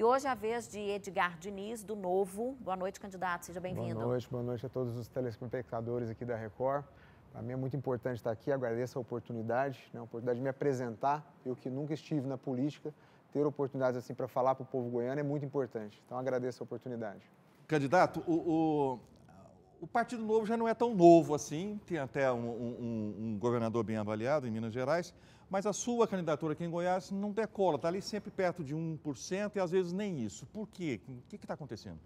E hoje é a vez de Edgar Diniz, do Novo. Boa noite, candidato, seja bem-vindo. Boa noite, boa noite a todos os telespectadores aqui da Record. Para mim é muito importante estar aqui, agradeço a oportunidade, né, a oportunidade de me apresentar. Eu que nunca estive na política, ter oportunidades assim para falar para o povo goiano é muito importante. Então agradeço a oportunidade. Candidato, o, o, o Partido Novo já não é tão novo assim, tem até um, um, um governador bem avaliado em Minas Gerais, mas a sua candidatura aqui em Goiás não decola, está ali sempre perto de 1% e às vezes nem isso. Por quê? O que está acontecendo?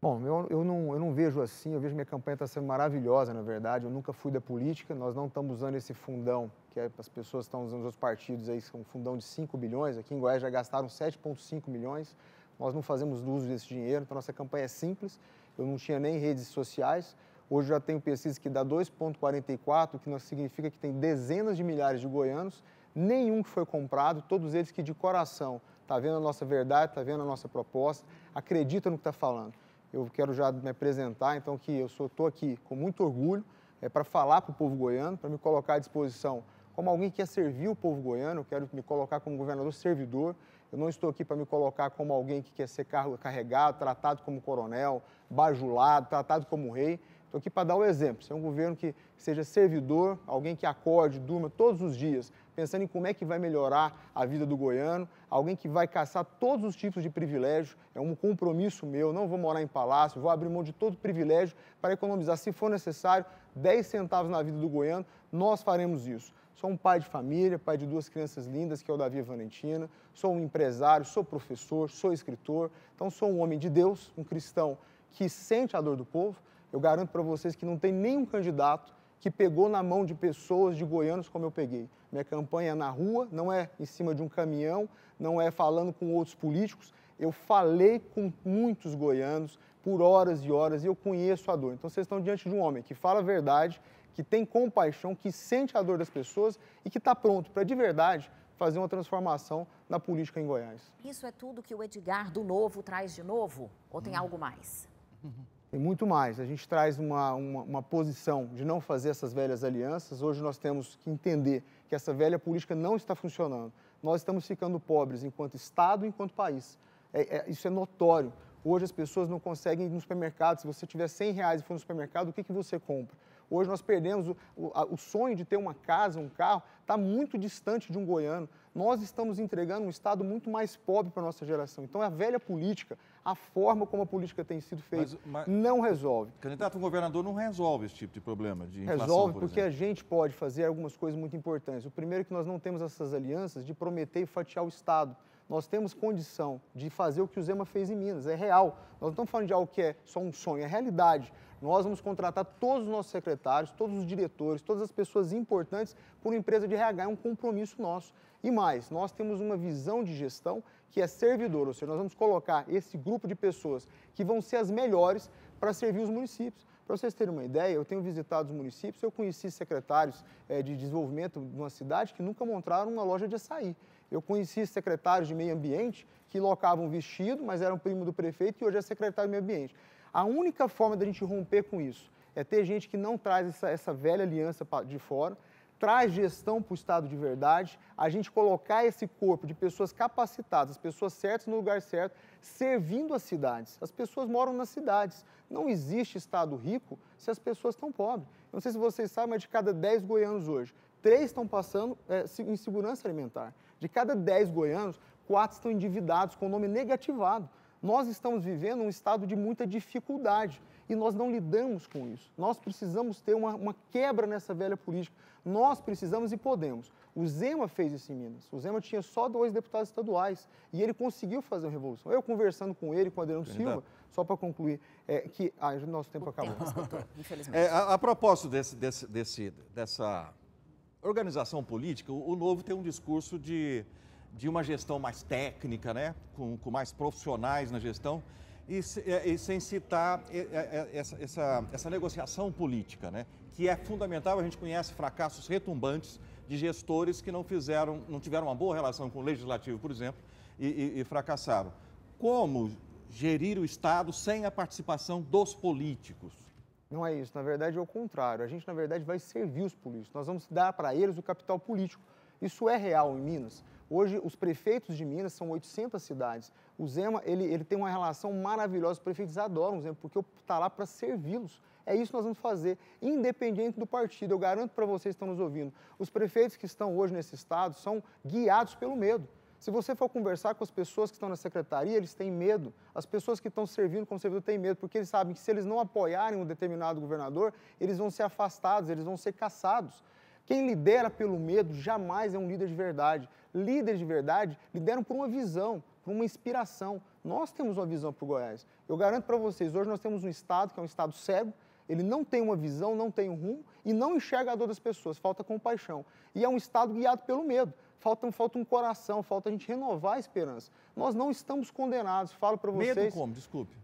Bom, eu, eu, não, eu não vejo assim, eu vejo minha campanha está sendo maravilhosa, na verdade. Eu nunca fui da política, nós não estamos usando esse fundão que é, as pessoas estão usando os outros partidos aí, um fundão de 5 bilhões. Aqui em Goiás já gastaram 7,5 milhões. Nós não fazemos uso desse dinheiro, então nossa campanha é simples. Eu não tinha nem redes sociais, Hoje já tem pesquisa que dá 2,44, que significa que tem dezenas de milhares de goianos, nenhum que foi comprado, todos eles que de coração está vendo a nossa verdade, está vendo a nossa proposta, acredita no que está falando. Eu quero já me apresentar, então, que eu estou aqui com muito orgulho é, para falar para o povo goiano, para me colocar à disposição como alguém que quer servir o povo goiano, eu quero me colocar como governador servidor. Eu não estou aqui para me colocar como alguém que quer ser carregado, tratado como coronel, bajulado, tratado como rei. Estou aqui para dar o um exemplo, se é um governo que seja servidor, alguém que acorde, durma todos os dias, pensando em como é que vai melhorar a vida do goiano, alguém que vai caçar todos os tipos de privilégio, é um compromisso meu, não vou morar em palácio, vou abrir mão de todo privilégio para economizar, se for necessário, 10 centavos na vida do goiano, nós faremos isso. Sou um pai de família, pai de duas crianças lindas, que é o Davi e Valentina. Sou um empresário, sou professor, sou escritor. Então, sou um homem de Deus, um cristão que sente a dor do povo, eu garanto para vocês que não tem nenhum candidato que pegou na mão de pessoas, de goianos, como eu peguei. Minha campanha é na rua, não é em cima de um caminhão, não é falando com outros políticos. Eu falei com muitos goianos por horas e horas e eu conheço a dor. Então vocês estão diante de um homem que fala a verdade, que tem compaixão, que sente a dor das pessoas e que está pronto para de verdade fazer uma transformação na política em Goiás. Isso é tudo que o Edgar do Novo traz de novo? Ou tem hum. algo mais? e muito mais. A gente traz uma, uma, uma, posição de não fazer essas velhas alianças. Hoje nós temos que entender que essa velha política não está funcionando. Nós estamos ficando pobres enquanto Estado enquanto país. É, é, isso é notório. Hoje as pessoas não conseguem ir no supermercado. Se você tiver 100 reais e for no supermercado, o que, que você compra? Hoje nós perdemos o, o, a, o sonho de ter uma casa, um carro, está muito distante de um goiano. Nós estamos entregando um Estado muito mais pobre para a nossa geração. Então, é a velha política, a forma como a política tem sido feita mas, mas, não resolve. Candidato, governador não resolve esse tipo de problema de inflação, Resolve por porque exemplo. a gente pode fazer algumas coisas muito importantes. O primeiro é que nós não temos essas alianças de prometer e fatiar o Estado. Nós temos condição de fazer o que o Zema fez em Minas, é real. Nós não estamos falando de algo que é só um sonho, é realidade. Nós vamos contratar todos os nossos secretários, todos os diretores, todas as pessoas importantes por uma empresa de RH, é um compromisso nosso. E mais, nós temos uma visão de gestão que é servidor, ou seja, nós vamos colocar esse grupo de pessoas que vão ser as melhores para servir os municípios. Para vocês terem uma ideia, eu tenho visitado os municípios, eu conheci secretários eh, de desenvolvimento de uma cidade que nunca montaram uma loja de açaí. Eu conheci secretários de meio ambiente que locavam vestido, mas eram primo do prefeito e hoje é secretário de meio ambiente. A única forma da gente romper com isso é ter gente que não traz essa, essa velha aliança de fora, traz gestão para o Estado de verdade, a gente colocar esse corpo de pessoas capacitadas, as pessoas certas no lugar certo, servindo as cidades. As pessoas moram nas cidades. Não existe Estado rico se as pessoas estão pobres. Eu não sei se vocês sabem, mas de cada 10 goianos hoje, três estão passando é, segurança alimentar. De cada 10 goianos, quatro estão endividados com o nome negativado. Nós estamos vivendo um estado de muita dificuldade. E nós não lidamos com isso. Nós precisamos ter uma, uma quebra nessa velha política. Nós precisamos e podemos. O Zema fez isso em Minas. O Zema tinha só dois deputados estaduais e ele conseguiu fazer uma revolução. Eu conversando com ele, com o Adriano Verdade. Silva, só para concluir, é, que. Ah, nosso tempo o acabou. Tempo infelizmente. É, a, a, propósito desse, desse, desse, dessa organização política, o, o, Novo tem um discurso de, de uma gestão mais técnica, né? com, com mais profissionais na gestão. E, é, e, sem citar é, é, essa, essa, essa, negociação política, né? que é fundamental, a gente conhece fracassos retumbantes de gestores que não fizeram, não tiveram uma boa relação com o legislativo, por exemplo, e, e, e fracassaram. Como gerir o Estado sem a participação dos políticos? Não é isso, na verdade é o contrário. A gente, na verdade, vai servir os políticos. Nós vamos dar para eles o capital político isso é real em Minas. Hoje, os prefeitos de Minas são 800 cidades. O Zema ele, ele tem uma relação maravilhosa. Os prefeitos adoram o Zema porque está lá para servi-los. É isso que nós vamos fazer, independente do partido. Eu garanto para vocês que estão nos ouvindo: os prefeitos que estão hoje nesse estado são guiados pelo medo. Se você for conversar com as pessoas que estão na secretaria, eles têm medo. As pessoas que estão servindo como servidor têm medo, porque eles sabem que se eles não apoiarem um determinado governador, eles vão ser afastados, eles vão ser caçados. Quem lidera pelo medo jamais é um líder de verdade. Líderes de verdade lideram por uma visão, por uma inspiração. Nós temos uma visão para o Goiás. Eu garanto para vocês, hoje nós temos um Estado que é um Estado cego, ele não tem uma visão, não tem um rumo e não enxerga a dor das pessoas, falta compaixão. E é um Estado guiado pelo medo. Falta, falta um coração, falta a gente renovar a esperança. Nós não estamos condenados, falo para vocês. Medo como? Desculpe.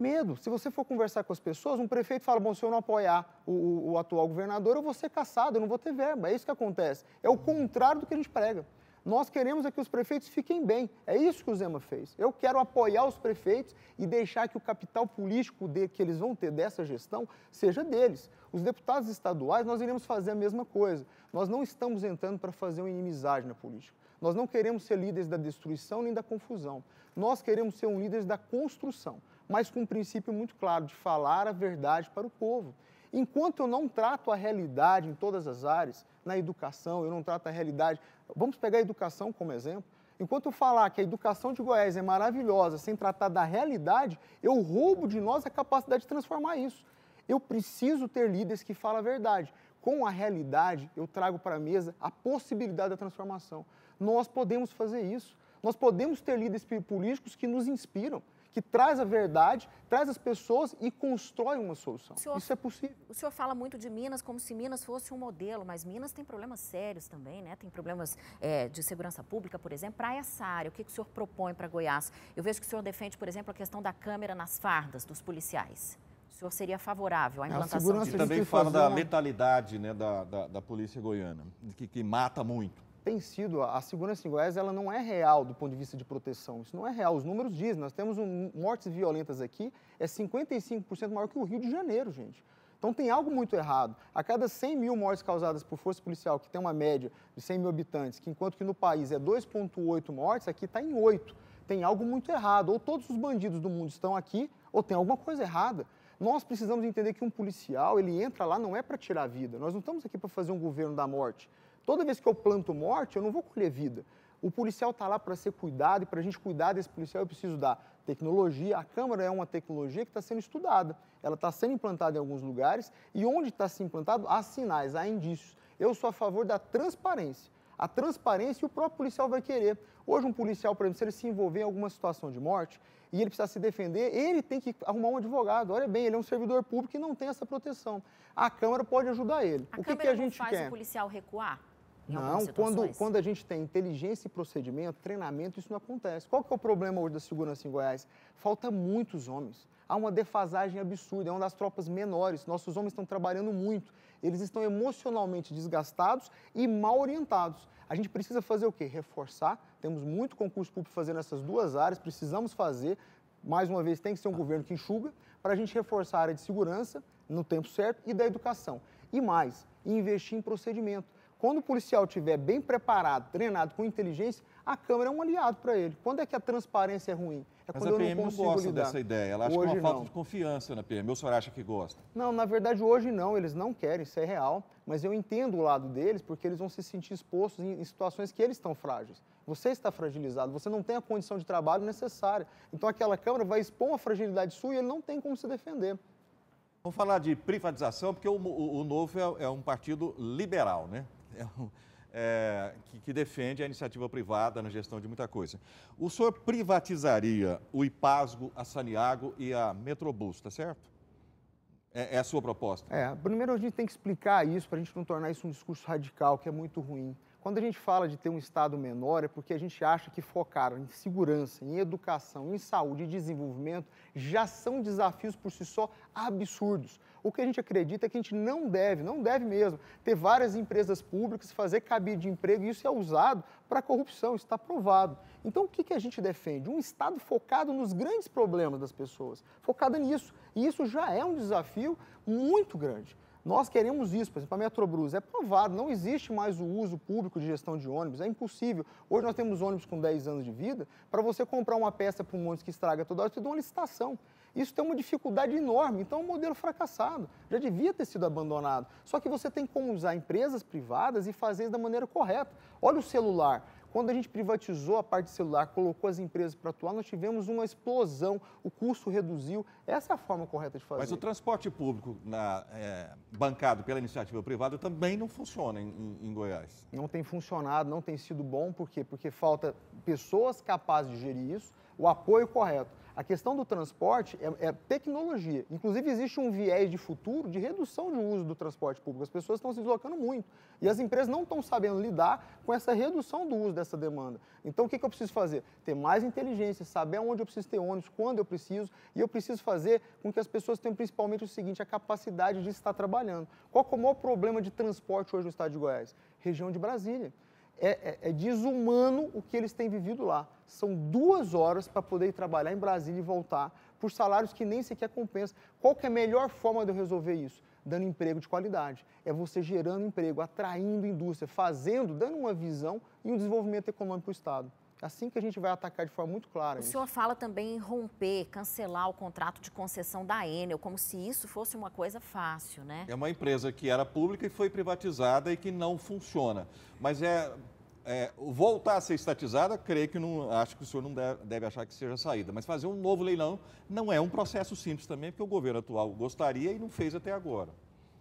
Medo. Se você for conversar com as pessoas, um prefeito fala: bom, se eu não apoiar o, o, o atual governador, eu vou ser caçado, eu não vou ter verba. É isso que acontece. É o contrário do que a gente prega. Nós queremos é que os prefeitos fiquem bem. É isso que o Zema fez. Eu quero apoiar os prefeitos e deixar que o capital político de, que eles vão ter dessa gestão seja deles. Os deputados estaduais, nós iremos fazer a mesma coisa. Nós não estamos entrando para fazer uma inimizade na política. Nós não queremos ser líderes da destruição nem da confusão. Nós queremos ser um líderes da construção mas com um princípio muito claro de falar a verdade para o povo. Enquanto eu não trato a realidade em todas as áreas, na educação, eu não trato a realidade. Vamos pegar a educação como exemplo. Enquanto eu falar que a educação de Goiás é maravilhosa sem tratar da realidade, eu roubo de nós a capacidade de transformar isso. Eu preciso ter líderes que falam a verdade. Com a realidade, eu trago para a mesa a possibilidade da transformação. Nós podemos fazer isso. Nós podemos ter líderes políticos que nos inspiram que traz a verdade, traz as pessoas e constrói uma solução. Senhor, Isso é possível. O senhor fala muito de Minas como se Minas fosse um modelo, mas Minas tem problemas sérios também, né? Tem problemas é, de segurança pública, por exemplo. Para essa área, o que, que o senhor propõe para Goiás? Eu vejo que o senhor defende, por exemplo, a questão da câmera nas fardas dos policiais. O senhor seria favorável à implantação disso? E também fala da letalidade né, da, da, da polícia goiana, que, que mata muito tem sido, a segurança em Goiás, ela não é real do ponto de vista de proteção. Isso não é real. Os números dizem, nós temos um, mortes violentas aqui, é 55% maior que o Rio de Janeiro, gente. Então tem algo muito errado. A cada 100 mil mortes causadas por força policial, que tem uma média de 100 mil habitantes, que enquanto que no país é 2,8 mortes, aqui está em 8. Tem algo muito errado. Ou todos os bandidos do mundo estão aqui, ou tem alguma coisa errada. Nós precisamos entender que um policial, ele entra lá não é para tirar a vida. Nós não estamos aqui para fazer um governo da morte. Toda vez que eu planto morte, eu não vou colher vida. O policial está lá para ser cuidado e para a gente cuidar desse policial, eu preciso da tecnologia. A câmara é uma tecnologia que está sendo estudada, ela está sendo implantada em alguns lugares e onde está se implantado há sinais, há indícios. Eu sou a favor da transparência. A transparência e o próprio policial vai querer. Hoje, um policial, por exemplo, se ele se envolver em alguma situação de morte e ele precisar se defender, ele tem que arrumar um advogado. Olha bem, ele é um servidor público e não tem essa proteção. A Câmara pode ajudar ele. A o que, Câmara que a gente faz quer? o policial recuar? Não, quando, quando a gente tem inteligência e procedimento, treinamento, isso não acontece. Qual que é o problema hoje da segurança em Goiás? Falta muitos homens. Há uma defasagem absurda, é uma das tropas menores. Nossos homens estão trabalhando muito. Eles estão emocionalmente desgastados e mal orientados. A gente precisa fazer o quê? Reforçar. Temos muito concurso público fazendo essas duas áreas, precisamos fazer. Mais uma vez, tem que ser um governo que enxuga para a gente reforçar a área de segurança no tempo certo e da educação. E mais, investir em procedimento quando o policial estiver bem preparado, treinado, com inteligência, a Câmara é um aliado para ele. Quando é que a transparência é ruim? É Mas quando a PM eu não, consigo não gosta lidar. dessa ideia, ela acha hoje, que é uma falta não. de confiança na PM. O senhor acha que gosta? Não, na verdade hoje não, eles não querem, isso é real. Mas eu entendo o lado deles, porque eles vão se sentir expostos em, situações que eles estão frágeis. Você está fragilizado, você não tem a condição de trabalho necessária. Então aquela Câmara vai expor uma fragilidade sua e ele não tem como se defender. Vamos falar de privatização, porque o, o, o Novo é, é um partido liberal, né? É, é, que, que, defende a iniciativa privada na gestão de muita coisa. O senhor privatizaria o IPASGO, a Saniago e a Metrobus, está certo? É, é a sua proposta? É, primeiro a gente tem que explicar isso para a gente não tornar isso um discurso radical, que é muito ruim. Quando a gente fala de ter um Estado menor, é porque a gente acha que focar em segurança, em educação, em saúde e desenvolvimento já são desafios por si só absurdos. O que a gente acredita é que a gente não deve, não deve mesmo, ter várias empresas públicas, fazer cabide de emprego, e isso é usado para corrupção, está provado. Então, o que, que a gente defende? Um Estado focado nos grandes problemas das pessoas, focado nisso. E isso já é um desafio muito grande. Nós queremos isso, por exemplo, a Metrobras é provado, não existe mais o uso público de gestão de ônibus, é impossível. Hoje nós temos ônibus com 10 anos de vida, para você comprar uma peça para um ônibus que estraga toda hora, você dá uma licitação. Isso tem uma dificuldade enorme, então é um modelo fracassado, já devia ter sido abandonado. Só que você tem como usar empresas privadas e fazer isso da maneira correta. Olha o celular. Quando a gente privatizou a parte celular, colocou as empresas para atuar, nós tivemos uma explosão, o custo reduziu. Essa é a forma correta de fazer. Mas o transporte público na, é, bancado pela iniciativa privada também não funciona em, em, Goiás. Não tem funcionado, não tem sido bom, por quê? Porque falta pessoas capazes de gerir isso, o apoio correto. A questão do transporte é, é, tecnologia. Inclusive, existe um viés de futuro de redução de uso do transporte público. As pessoas estão se deslocando muito e as empresas não estão sabendo lidar com essa redução do uso dessa demanda. Então, o que, que eu preciso fazer? Ter mais inteligência, saber onde eu preciso ter ônibus, quando eu preciso, e eu preciso fazer com que as pessoas tenham principalmente o seguinte: a capacidade de estar trabalhando. Qual é o maior problema de transporte hoje no estado de Goiás? Região de Brasília. É, é, é, desumano o que eles têm vivido lá. São duas horas para poder ir trabalhar em Brasília e voltar por salários que nem sequer compensam. Qual que é a melhor forma de eu resolver isso? Dando emprego de qualidade. É você gerando emprego, atraindo indústria, fazendo, dando uma visão e um desenvolvimento econômico para o Estado assim que a gente vai atacar de forma muito clara. O senhor fala também em romper, cancelar o contrato de concessão da Enel, como se isso fosse uma coisa fácil, né? É uma empresa que era pública e foi privatizada e que não funciona. Mas é é, voltar a ser estatizada, creio que não, acho que o senhor não deve, deve achar que seja saída. Mas fazer um novo leilão não é um processo simples também, porque o governo atual gostaria e não fez até agora.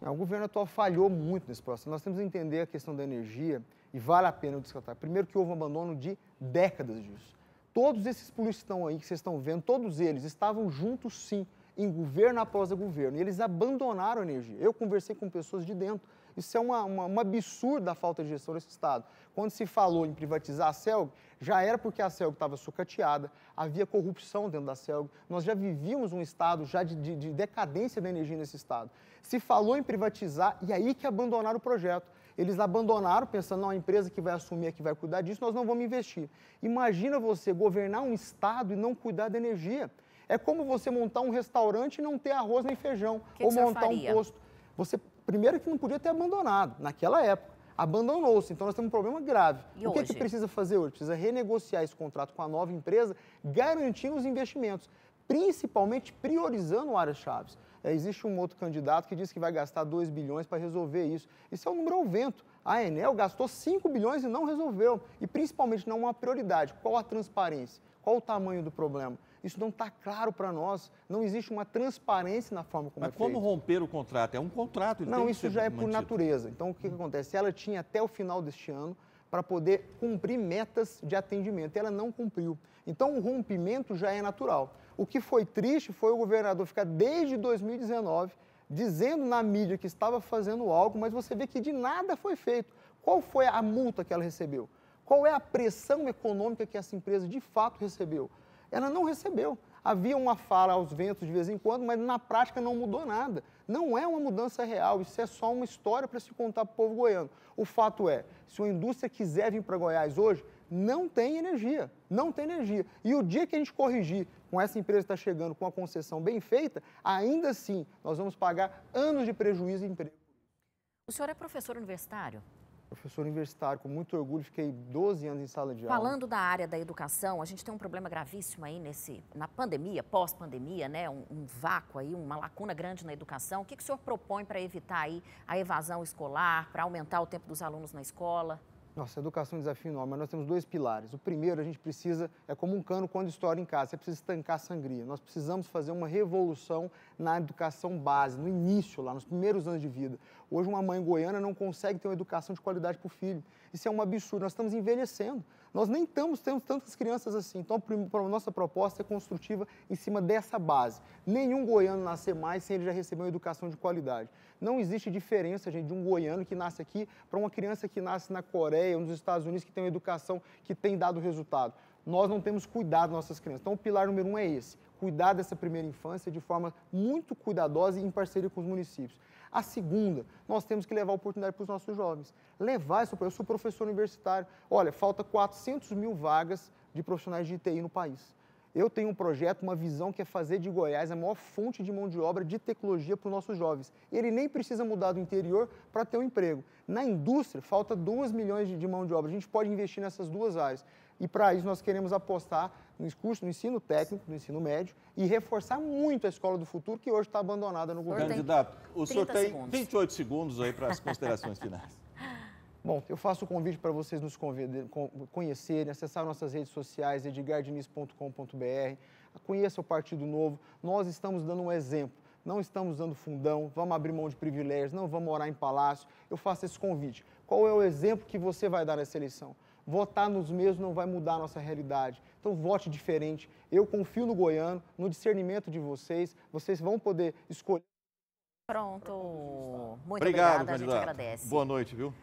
É, o governo atual falhou muito nesse processo. Nós temos que entender a questão da energia e vale a pena descartar. Primeiro que houve um abandono de décadas disso. Todos esses políticos estão aí que vocês estão vendo, todos eles estavam juntos sim, em governo após governo. E eles abandonaram a energia. Eu conversei com pessoas de dentro. Isso é uma, uma, uma absurda a falta de gestão desse Estado. Quando se falou em privatizar a CELG, já era porque a CELG estava sucateada, havia corrupção dentro da CELG, nós já vivíamos um Estado já de, de, de decadência da energia nesse Estado. Se falou em privatizar e é aí que abandonaram o projeto. Eles abandonaram pensando, não, a empresa que vai assumir é que vai cuidar disso, nós não vamos investir. Imagina você governar um estado e não cuidar da energia. É como você montar um restaurante e não ter arroz nem feijão, que ou que montar um posto. Você primeiro que não podia ter abandonado naquela época. Abandonou-se, então nós temos um problema grave. E o que, que precisa fazer hoje? Precisa renegociar esse contrato com a nova empresa, garantindo os investimentos, principalmente priorizando áreas-chave. É, existe um outro candidato que diz que vai gastar 2 bilhões para resolver isso. Isso é um número ao vento. A Enel gastou 5 bilhões e não resolveu. E principalmente não é uma prioridade. Qual a transparência? Qual o tamanho do problema? Isso não está claro para nós. Não existe uma transparência na forma como Mas é como feito. romper o contrato? É um contrato, ele Não, tem isso já é por natureza. Então, o que, que acontece? Ela tinha até o final deste ano para poder cumprir metas de atendimento. Ela não cumpriu. Então, o rompimento já é natural. O que foi triste foi o governador ficar desde 2019 dizendo na mídia que estava fazendo algo, mas você vê que de nada foi feito. Qual foi a multa que ela recebeu? Qual é a pressão econômica que essa empresa de fato recebeu? Ela não recebeu. Havia uma fala aos ventos de vez em quando, mas na prática não mudou nada. Não é uma mudança real, isso é só uma história para se contar para o povo goiano. O fato é, se uma indústria quiser vir para Goiás hoje, não tem energia, não tem energia. E o dia que a gente corrigir com essa empresa que está chegando com a concessão bem feita, ainda assim nós vamos pagar anos de prejuízo em emprego. O senhor é professor universitário? Professor universitário, com muito orgulho, fiquei 12 anos em sala de aula. Falando da área da educação, a gente tem um problema gravíssimo aí nesse, na pandemia, pós-pandemia, né? Um, um, vácuo aí, uma lacuna grande na educação. O que, que o senhor propõe para evitar aí a evasão escolar, para aumentar o tempo dos alunos na escola? Nossa, educação é um desafio enorme, mas nós temos dois pilares. O primeiro, a gente precisa, é como um cano quando estoura em casa, você precisa estancar a sangria. Nós precisamos fazer uma revolução na educação base, no início, lá nos primeiros anos de vida. Hoje, uma mãe goiana não consegue ter uma educação de qualidade para o filho. Isso é um absurdo. Nós estamos envelhecendo. Nós nem estamos tendo tantas crianças assim. Então, a nossa proposta é construtiva em cima dessa base. Nenhum goiano nascer mais sem ele já receber uma educação de qualidade. Não existe diferença, gente, de um goiano que nasce aqui para uma criança que nasce na Coreia ou nos Estados Unidos que tem uma educação que tem dado resultado. Nós não temos cuidado das nossas crianças. Então, o pilar número um é esse cuidar dessa primeira infância de forma muito cuidadosa e em parceria com os municípios. A segunda, nós temos que levar oportunidade para os nossos jovens. Levar isso, eu sou professor universitário. Olha, falta 400 mil vagas de profissionais de TI no país. Eu tenho um projeto, uma visão que é fazer de Goiás a maior fonte de mão de obra de tecnologia para os nossos jovens. Ele nem precisa mudar do interior para ter um emprego. Na indústria, falta 2 milhões de mão de obra. A gente pode investir nessas duas áreas e para isso nós queremos apostar no curso, no ensino técnico, no ensino médio e reforçar muito a escola do futuro que hoje está abandonada no governo. Candidato, o senhor tem segundos. 28 segundos aí para as considerações finais. Bom, eu faço o convite para vocês nos conhecerem, acessar nossas redes sociais, edgardiniz.com.br, conheça o Partido Novo, nós estamos dando um exemplo não estamos dando fundão, vamos abrir mão de privilégios, não vamos morar em palácio. Eu faço esse convite. Qual é o exemplo que você vai dar nessa eleição? votar nos mesmos não vai mudar a nossa realidade. Então vote diferente. Eu confio no goiano, no discernimento de vocês. Vocês vão poder escolher. Pronto. Muito obrigado, candidato. a gente agradece. Boa noite, viu?